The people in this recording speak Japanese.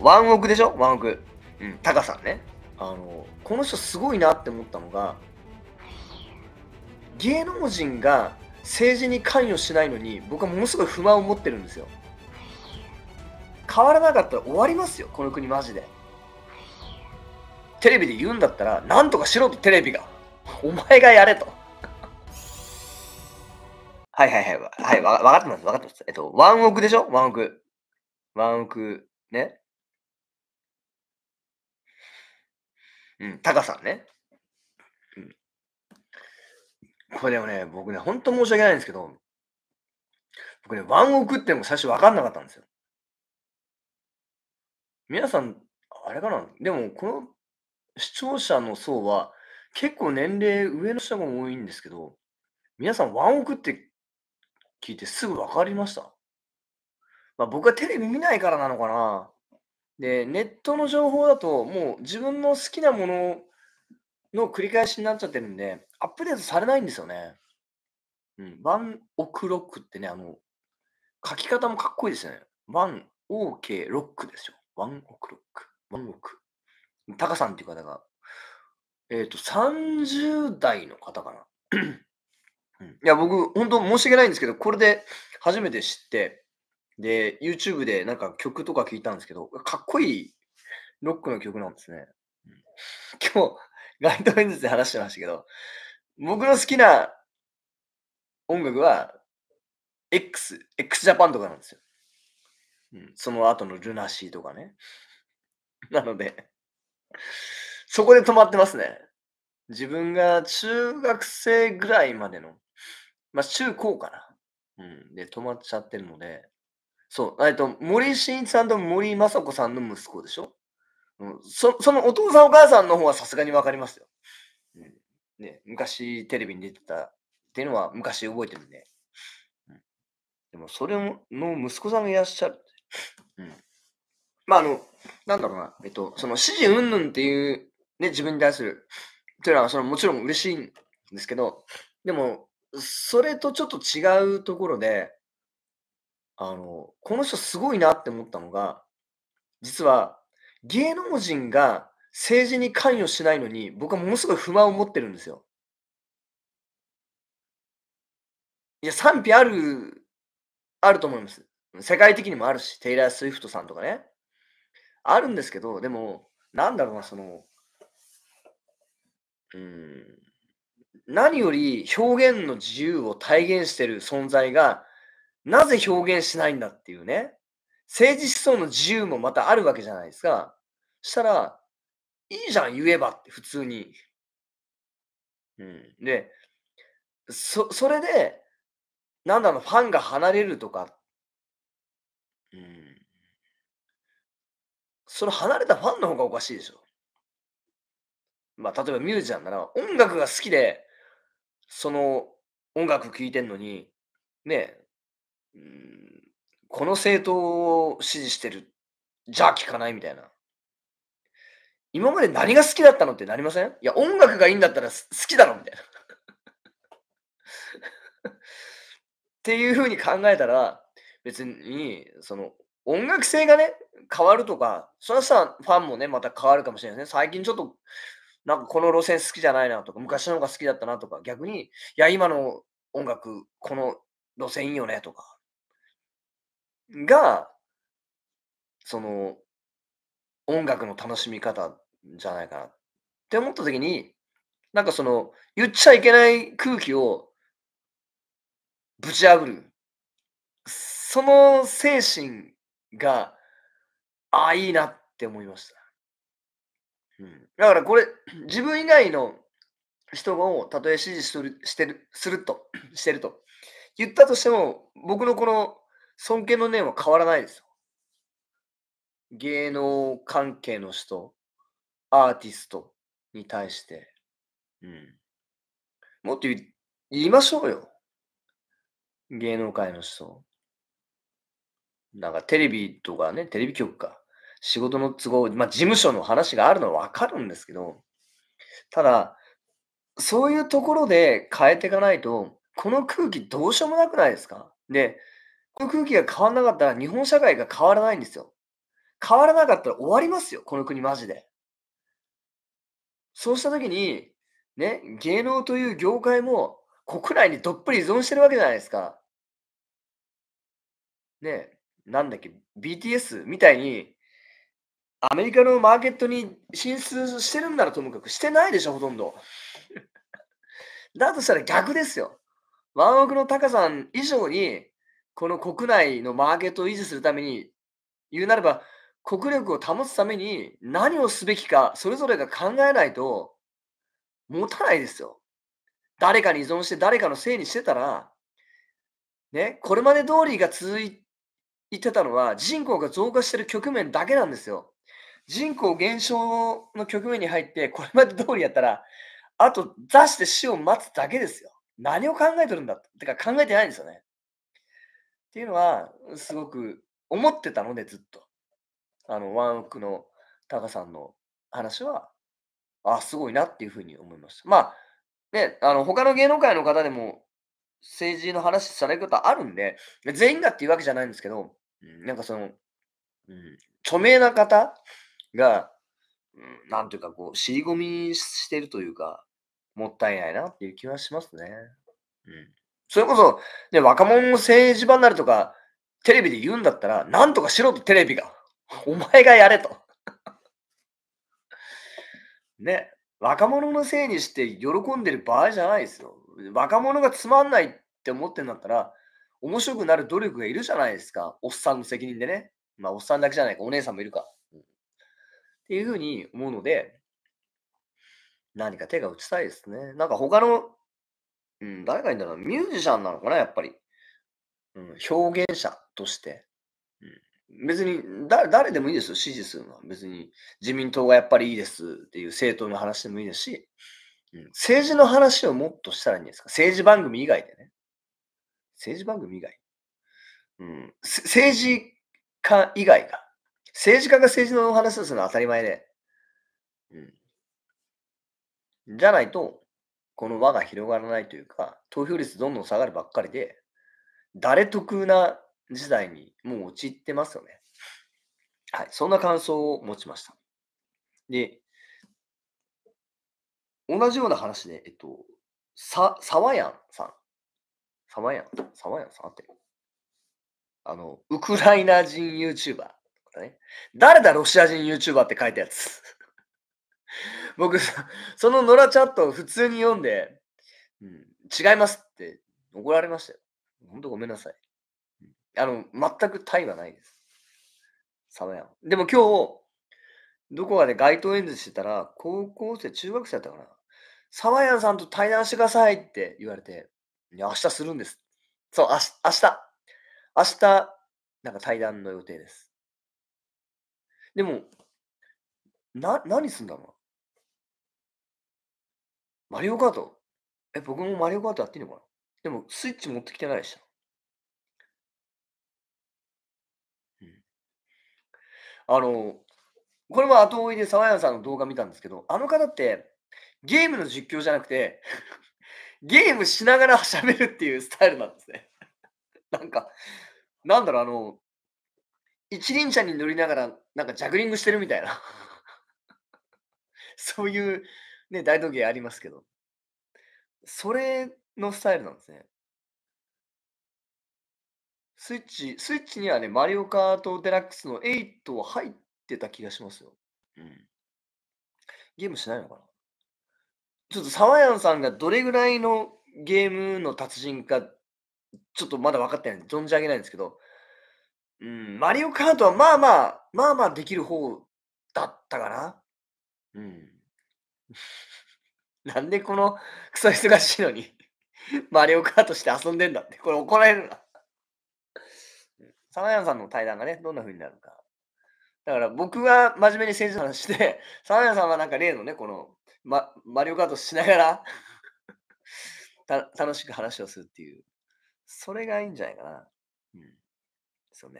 ワンオクでしょワンオク。うん、タカさんね。あの、この人すごいなって思ったのが、芸能人が政治に関与しないのに、僕はものすごい不満を持ってるんですよ。変わらなかったら終わりますよ、この国マジで。テレビで言うんだったら、なんとかしろとテレビが。お前がやれと。はいはいはい。はい、わ、かってます、わかってます。えっと、ワンオクでしょワンオク。ワンオク、ね。うん、タカさんね。うん。これでもね、僕ね、本当申し訳ないんですけど、僕ね、ワンオクっても最初分かんなかったんですよ。皆さん、あれかなでも、この視聴者の層は、結構年齢上の人が多いんですけど、皆さんワンオクって聞いてすぐ分かりましたまあ僕はテレビ見ないからなのかなで、ネットの情報だと、もう自分の好きなものの繰り返しになっちゃってるんで、アップデートされないんですよね。うん。ワンオクロックってね、あの、書き方もかっこいいですよね。ワンオーケーロックですよ。ワンオクロック。ワンオク。タカさんっていう方が、えっ、ー、と、30代の方かな。いや、僕、本当申し訳ないんですけど、これで初めて知って、で、YouTube でなんか曲とか聞いたんですけど、かっこいいロックの曲なんですね。今日、街頭演説で話してましたけど、僕の好きな音楽は、X、x ジャパンとかなんですよ。うん、その後のルナシーとかね。なので、そこで止まってますね。自分が中学生ぐらいまでの、まあ中高かな。うん、で、止まっちゃってるので、そう、えっと、森進一さんと森雅子さんの息子でしょ、うん、そそのお父さんお母さんの方はさすがにわかりますよ、うん、ね。昔テレビに出てたっていうのは昔覚えてるね。うん、でも、それの息子さんがいらっしゃる。うん、まあ、あの、なんだろうな、えっと、その指示云々っていう、ね、自分に対する、というのはそのもちろん嬉しいんですけど、でも、それとちょっと違うところで、あの、この人すごいなって思ったのが、実は芸能人が政治に関与しないのに、僕はものすごい不満を持ってるんですよ。いや、賛否ある、あると思います。世界的にもあるし、テイラー・スウィフトさんとかね。あるんですけど、でも、なんだろうな、その、うん、何より表現の自由を体現してる存在がなぜ表現しないんだっていうね、政治思想の自由もまたあるわけじゃないですか。したら、いいじゃん、言えばって、普通に。うん。で、そ、それで、なんだろう、ファンが離れるとか、うん。その離れたファンの方がおかしいでしょ。まあ、例えばミュージアムンなら、音楽が好きで、その音楽聴いてんのに、ね、うん、この政党を支持してる、じゃあ聞かないみたいな。今まで何が好きだったのってなりませんいや、音楽がいいんだったら好きだろみたいな。っていうふうに考えたら、別に、その、音楽性がね、変わるとか、そらさ、ファンもね、また変わるかもしれないですね。最近ちょっと、なんかこの路線好きじゃないなとか、昔の方が好きだったなとか、逆に、いや、今の音楽、この路線いいよねとか、が、その、音楽の楽しみ方じゃないかなって思った時に、なんかその、言っちゃいけない空気をぶち破る。その精神が、ああ、いいなって思いました。うん、だからこれ、自分以外の人をたとえ支持するしてるすると、してると言ったとしても、僕のこの尊敬の念は変わらないですよ。芸能関係の人、アーティストに対して。うん。もっと言いましょうよ。芸能界の人。なんかテレビとかね、テレビ局か。仕事の都合、まあ事務所の話があるのはわかるんですけど、ただ、そういうところで変えていかないと、この空気どうしようもなくないですかで、この空気が変わらなかったら日本社会が変わらないんですよ。変わらなかったら終わりますよ、この国マジで。そうした時に、ね、芸能という業界も国内にどっぷり依存してるわけじゃないですか。ね、なんだっけ、BTS みたいに、アメリカのマーケットに進出してるんならともかく、してないでしょ、ほとんど。だとしたら逆ですよ。ワンオクの高さん以上に、この国内のマーケットを維持するために、言うなれば、国力を保つために何をすべきか、それぞれが考えないと、持たないですよ。誰かに依存して誰かのせいにしてたら、ね、これまで通りが続いてたのは人口が増加してる局面だけなんですよ。人口減少の局面に入って、これまで通りやったら、あと出して死を待つだけですよ。何を考えてるんだってか考えてないんですよね。っていうのは、すごく思ってたので、ずっと。あの、ワンオクのタカさんの話は、あ、すごいなっていうふうに思いました。まあ、ね、あの、他の芸能界の方でも政治の話されることあるんで、全員がっていうわけじゃないんですけど、なんかその、うん、著名な方が、うん、なんというかこう、尻込みしてるというか、もったいないなっていう気はしますね。うん。それこそ、ね、若者の政治離れとか、テレビで言うんだったら、なんとかしろとテレビが。お前がやれと。ね、若者のせいにして喜んでる場合じゃないですよ。若者がつまんないって思ってんだったら、面白くなる努力がいるじゃないですか。おっさんの責任でね。まあ、おっさんだけじゃないか、お姉さんもいるか。っていうふうに思うので、何か手が打ちたいですね。なんか他のうん、誰がいいんだろうミュージシャンなのかな、やっぱり。うん、表現者として。うん、別にだ、誰でもいいですよ、支持するのは。別に、自民党がやっぱりいいですっていう政党の話でもいいですし、うん、政治の話をもっとしたらいいんですか政治番組以外でね。政治番組以外。うん、政治家以外が。政治家が政治の話をするのは当たり前で。うん、じゃないと、この輪が広がらないというか、投票率どんどん下がるばっかりで、誰得な時代にもう陥ってますよね。はい、そんな感想を持ちました。で、同じような話で、えっと、さ、サワヤンさん。サワヤン、サワヤンさんあってあの、ウクライナ人 YouTuber とかね。誰だロシア人 YouTuber って書いたやつ。僕、そのノラチャットを普通に読んで、うん、違いますって怒られましたよ。ほんとごめんなさい。あの、全く対はないです。バヤン。でも今日、どこかで街頭演説してたら、高校生、中学生だったかな。ヤンさんと対談してくださいって言われて、いや、明日するんです。そう、明日、明日、なんか対談の予定です。でも、な、何すんだろマリオカートえ、僕もマリオカートやっていいのかなでも、スイッチ持ってきてないでしょ。うん、あの、これも後追いで沢山さんの動画見たんですけど、あの方ってゲームの実況じゃなくて ゲームしながら喋るっていうスタイルなんですね なんか、なんだろう、あの、一輪車に乗りながら、なんかジャグリングしてるみたいな そういうね、大道芸ありますけど。それのスタイルなんですね。スイッチ、スイッチにはね、マリオカートデラックスの8は入ってた気がしますよ。うん。ゲームしないのかなちょっとサワヤンさんがどれぐらいのゲームの達人か、ちょっとまだ分かってないんで、存じ上げないんですけど、うん、マリオカートはまあまあ、まあまあできる方だったかな。うん。なんでこのクソ忙しいのに マリオカートして遊んでんだって、これ怒られるなサナヤンさんの対談がね、どんな風になるか。だから僕は真面目に政治の話して、サナヤンさんはなんか例のね、この、ま、マリオカートしながら楽しく話をするっていう、それがいいんじゃないかな。うん